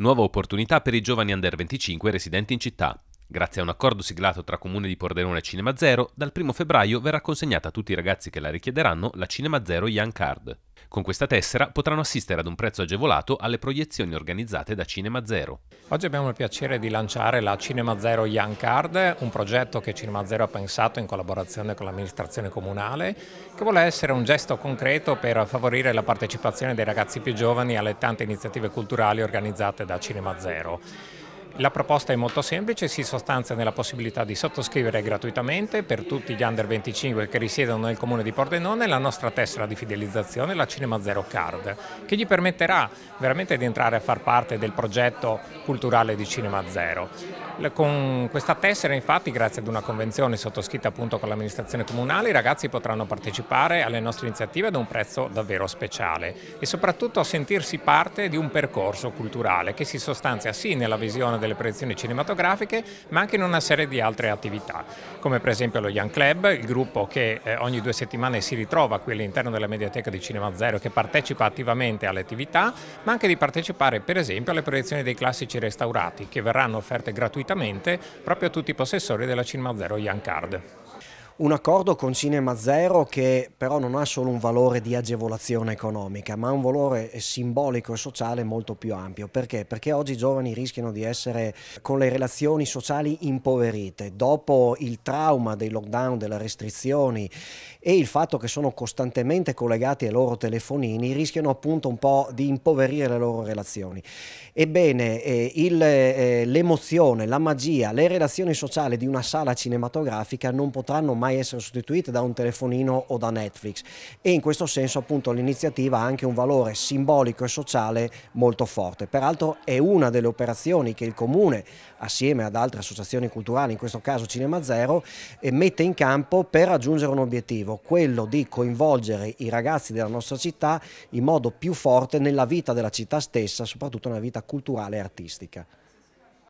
Nuova opportunità per i giovani under 25 residenti in città. Grazie a un accordo siglato tra Comune di Pordenone e Cinema Zero, dal 1 febbraio verrà consegnata a tutti i ragazzi che la richiederanno la Cinema Zero Young Card. Con questa tessera potranno assistere ad un prezzo agevolato alle proiezioni organizzate da Cinema Zero. Oggi abbiamo il piacere di lanciare la Cinema Zero Young Card, un progetto che Cinema Zero ha pensato in collaborazione con l'amministrazione comunale, che vuole essere un gesto concreto per favorire la partecipazione dei ragazzi più giovani alle tante iniziative culturali organizzate da Cinema Zero. La proposta è molto semplice, si sostanzia nella possibilità di sottoscrivere gratuitamente per tutti gli under 25 che risiedono nel comune di Pordenone la nostra tessera di fidelizzazione, la Cinema Zero Card, che gli permetterà veramente di entrare a far parte del progetto culturale di Cinema Zero. Con questa tessera infatti, grazie ad una convenzione sottoscritta appunto con l'amministrazione comunale, i ragazzi potranno partecipare alle nostre iniziative ad un prezzo davvero speciale e soprattutto sentirsi parte di un percorso culturale che si sostanzia sì nella visione delle proiezioni cinematografiche, ma anche in una serie di altre attività, come per esempio lo Young Club, il gruppo che eh, ogni due settimane si ritrova qui all'interno della Mediateca di Cinema Zero che partecipa attivamente alle attività, ma anche di partecipare per esempio alle proiezioni dei classici restaurati che verranno offerte gratuitamente proprio a tutti i possessori della Cinema Zero Young Card un accordo con Cinema Zero che però non ha solo un valore di agevolazione economica, ma un valore simbolico e sociale molto più ampio. Perché? Perché oggi i giovani rischiano di essere con le relazioni sociali impoverite. Dopo il trauma dei lockdown, delle restrizioni e il fatto che sono costantemente collegati ai loro telefonini, rischiano appunto un po' di impoverire le loro relazioni. Ebbene, eh, eh l'emozione, eh, la magia, le relazioni sociali di una sala cinematografica non potranno mai mai essere sostituite da un telefonino o da Netflix e in questo senso appunto l'iniziativa ha anche un valore simbolico e sociale molto forte. Peraltro è una delle operazioni che il Comune assieme ad altre associazioni culturali, in questo caso Cinema Zero, eh, mette in campo per raggiungere un obiettivo, quello di coinvolgere i ragazzi della nostra città in modo più forte nella vita della città stessa, soprattutto nella vita culturale e artistica.